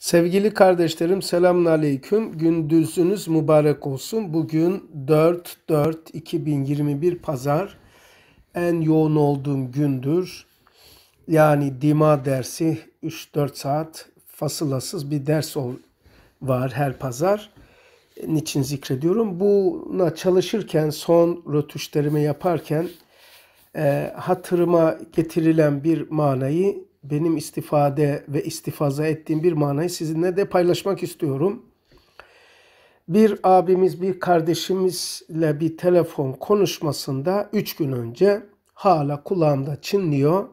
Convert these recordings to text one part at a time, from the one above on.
Sevgili kardeşlerim selamun aleyküm. Gündüzünüz mübarek olsun. Bugün 4-4-2021 pazar en yoğun olduğum gündür. Yani dima dersi 3-4 saat fasılasız bir ders var her pazar. Niçin zikrediyorum? Buna çalışırken son rötuşlarımı yaparken e, hatırıma getirilen bir manayı benim istifade ve istifaza ettiğim bir manayı sizinle de paylaşmak istiyorum. Bir abimiz, bir kardeşimizle bir telefon konuşmasında 3 gün önce hala kulağımda çınlıyor.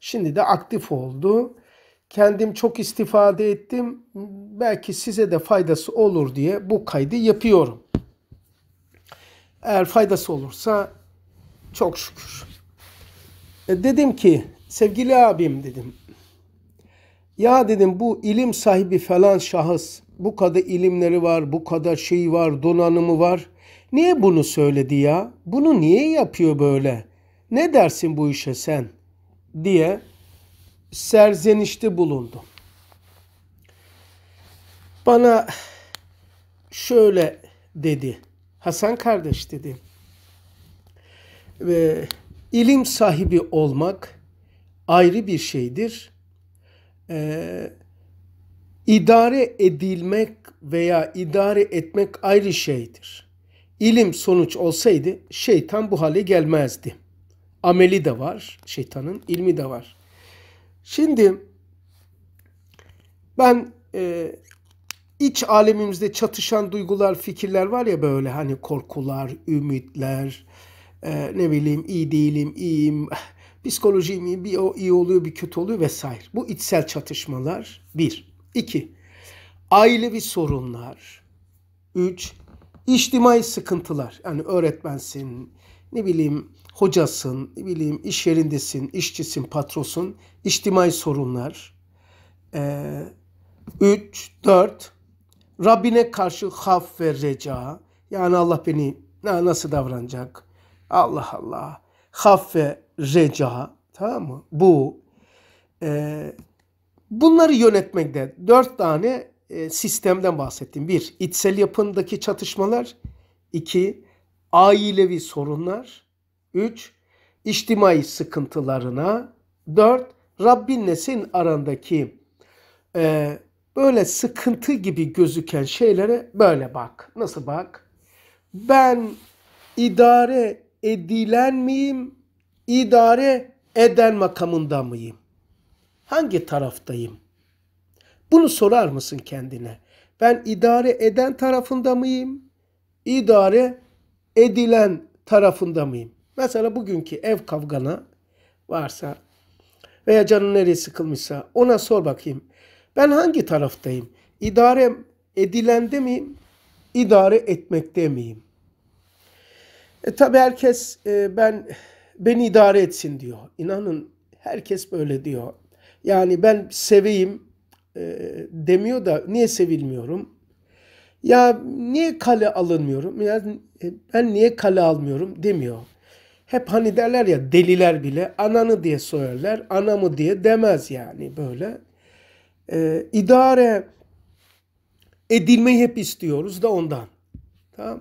Şimdi de aktif oldu. Kendim çok istifade ettim. Belki size de faydası olur diye bu kaydı yapıyorum. Eğer faydası olursa çok şükür. E dedim ki sevgili abim dedim. Ya dedim bu ilim sahibi falan şahıs bu kadar ilimleri var, bu kadar şey var, donanımı var. Niye bunu söyledi ya? Bunu niye yapıyor böyle? Ne dersin bu işe sen? diye serzenişte bulundu. Bana şöyle dedi. Hasan kardeş dedi. Ve ilim sahibi olmak ayrı bir şeydir. Ee, idare edilmek veya idare etmek ayrı şeydir. İlim sonuç olsaydı şeytan bu hale gelmezdi. Ameli de var, şeytanın ilmi de var. Şimdi ben e, iç alemimizde çatışan duygular, fikirler var ya böyle hani korkular, ümitler, e, ne bileyim iyi değilim, iyiyim, Psikoloji bir o iyi oluyor bir kötü oluyor vesaire. Bu içsel çatışmalar bir. İki, ailevi sorunlar. Üç, içtimai sıkıntılar. Yani öğretmensin, ne bileyim hocasın, ne bileyim iş yerindesin, işçisin, patrosun. İçtimai sorunlar. Ee, üç, dört, Rabbine karşı haf ve reca. Yani Allah beni nasıl davranacak? Allah Allah haffe, reca tamam mı? Bu e, bunları yönetmekte dört tane e, sistemden bahsettim. Bir, içsel yapındaki çatışmalar. iki ailevi sorunlar. Üç, içtimai sıkıntılarına. Dört, Rabbinle senin arandaki e, böyle sıkıntı gibi gözüken şeylere böyle bak. Nasıl bak? Ben idare edilen miyim? İdare eden makamında mıyım? Hangi taraftayım? Bunu sorar mısın kendine? Ben idare eden tarafında mıyım? İdare edilen tarafında mıyım? Mesela bugünkü ev kavgana varsa veya canın nereye sıkılmışsa ona sor bakayım. Ben hangi taraftayım? İdare edilende miyim? İdare etmekte miyim? E, tabii herkes e, ben beni idare etsin diyor. İnanın herkes böyle diyor. Yani ben seveyim e, demiyor da niye sevilmiyorum? Ya niye kale alınmıyorum? Ya e, ben niye kale almıyorum demiyor. Hep hani derler ya deliler bile ananı diye söylerler, anamı diye demez yani böyle. Ee, idare edilmeyi hep istiyoruz da ondan. Tamam.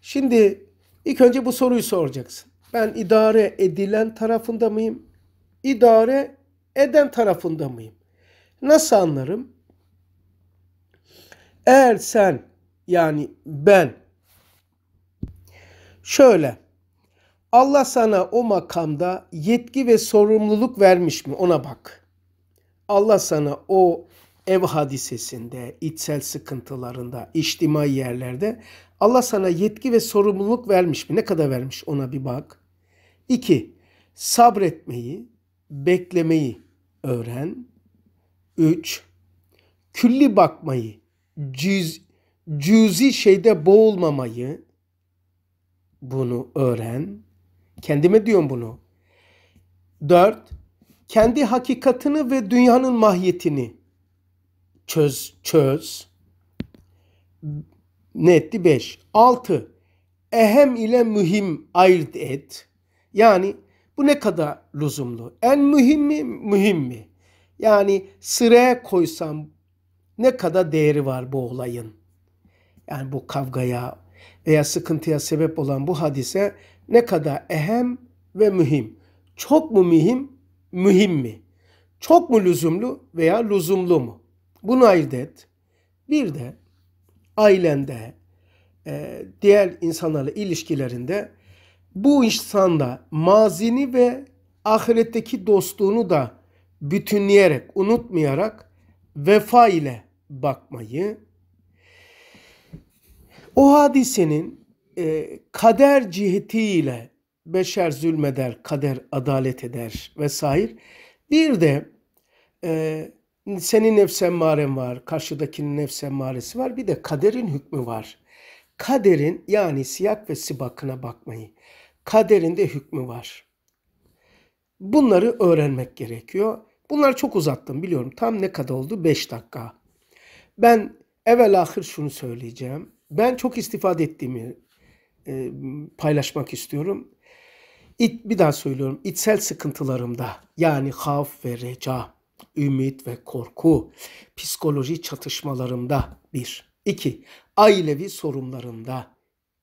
Şimdi İlk önce bu soruyu soracaksın. Ben idare edilen tarafında mıyım? İdare eden tarafında mıyım? Nasıl anlarım? Eğer sen yani ben şöyle Allah sana o makamda yetki ve sorumluluk vermiş mi ona bak. Allah sana o ev hadisesinde, içsel sıkıntılarında, içtimai yerlerde Allah sana yetki ve sorumluluk vermiş mi? Ne kadar vermiş ona bir bak. İki, sabretmeyi, beklemeyi öğren. Üç, külli bakmayı, cüz, cüzi şeyde boğulmamayı bunu öğren. Kendime diyorum bunu. Dört, kendi hakikatini ve dünyanın mahiyetini çöz çöz ne etti? 5. 6. Ehem ile mühim ayırt et. Yani bu ne kadar lüzumlu? En mühim mi? Mühim mi? Yani sıraya koysam ne kadar değeri var bu olayın? Yani bu kavgaya veya sıkıntıya sebep olan bu hadise ne kadar ehem ve mühim? Çok mu mühim, mühim mi? Çok mu lüzumlu veya lüzumlu mu? Bunu ayırt et. Bir de ailende, e, diğer insanlarla ilişkilerinde bu insanda mazini ve ahiretteki dostluğunu da bütünleyerek, unutmayarak vefa ile bakmayı, o hadisenin e, kader cihetiyle beşer zulmeder, kader adalet eder vesaire. Bir de e, senin nefsen maren var, karşıdakinin nefsen maresi var, bir de kaderin hükmü var. Kaderin yani siyak ve sibakına bakmayı. Kaderin de hükmü var. Bunları öğrenmek gerekiyor. Bunlar çok uzattım biliyorum. Tam ne kadar oldu? Beş dakika. Ben evvel ahir şunu söyleyeceğim. Ben çok istifade ettiğimi e, paylaşmak istiyorum. İt, bir daha söylüyorum. İçsel sıkıntılarımda yani haf ve reca ümit ve korku psikoloji çatışmalarında bir, 2. Ailevi sorunlarında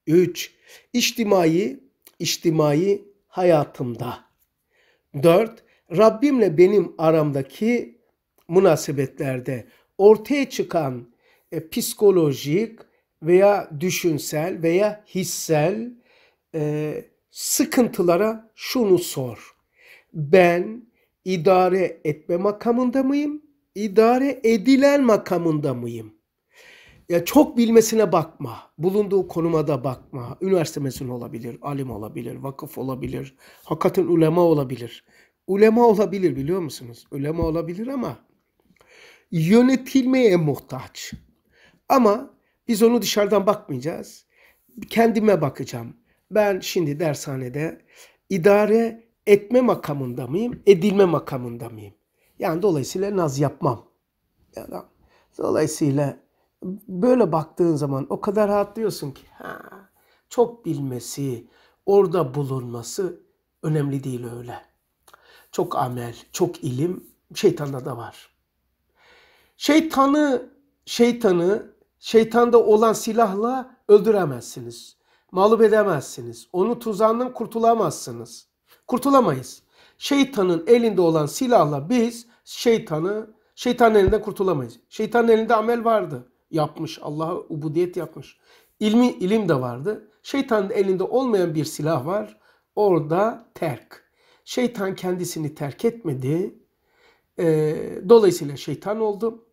üç, İçtimai, içtimai hayatımda dört Rabbimle benim aramdaki münasebetlerde ortaya çıkan e, psikolojik veya düşünsel veya hissel e, sıkıntılara şunu sor. Ben idare etme makamında mıyım? İdare edilen makamında mıyım? Ya çok bilmesine bakma. Bulunduğu konuma da bakma. Üniversite mezunu olabilir, alim olabilir, vakıf olabilir, hakikaten ulema olabilir. Ulema olabilir biliyor musunuz? Ulema olabilir ama yönetilmeye muhtaç. Ama biz onu dışarıdan bakmayacağız. Kendime bakacağım. Ben şimdi dershanede idare etme makamında mıyım, edilme makamında mıyım? Yani dolayısıyla naz yapmam. Yani, dolayısıyla böyle baktığın zaman o kadar rahatlıyorsun ki ha, çok bilmesi, orada bulunması önemli değil öyle. Çok amel, çok ilim şeytanda da var. Şeytanı, şeytanı, şeytanda olan silahla öldüremezsiniz. Mağlup edemezsiniz. Onu tuzağından kurtulamazsınız kurtulamayız. Şeytanın elinde olan silahla biz şeytanı Şeytan elinden kurtulamayız. Şeytanın elinde amel vardı. Yapmış. Allah'a ubudiyet yapmış. İlmi ilim de vardı. Şeytanın elinde olmayan bir silah var. Orada terk. Şeytan kendisini terk etmedi. E, dolayısıyla şeytan oldu.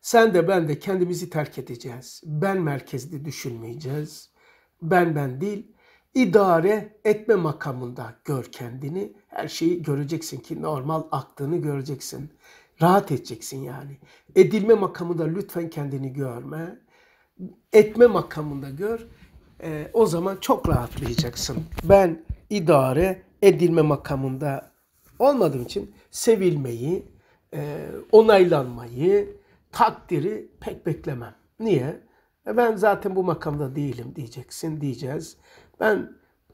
Sen de ben de kendimizi terk edeceğiz. Ben merkezde düşünmeyeceğiz. Ben ben değil idare etme makamında gör kendini. Her şeyi göreceksin ki normal aktığını göreceksin. Rahat edeceksin yani. Edilme makamında lütfen kendini görme. Etme makamında gör. E, o zaman çok rahatlayacaksın. Ben idare edilme makamında olmadığım için sevilmeyi, e, onaylanmayı, takdiri pek beklemem. Niye? E ben zaten bu makamda değilim diyeceksin, diyeceğiz. Ben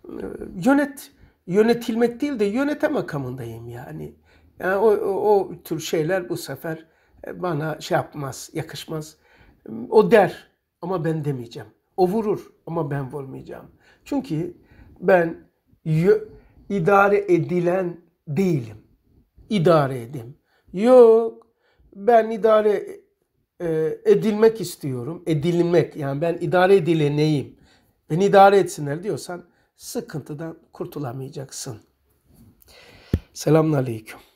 e, yönet yönetilmek değil de yönete makamındayım yani. yani o, o, o tür şeyler bu sefer e, bana şey yapmaz, yakışmaz. O der ama ben demeyeceğim. O vurur ama ben vurmayacağım. Çünkü ben idare edilen değilim. İdare edim. Yok ben idare e, edilmek istiyorum. Edilmek yani ben idare edileneyim beni idare etsinler diyorsan sıkıntıdan kurtulamayacaksın. Selamun Aleyküm.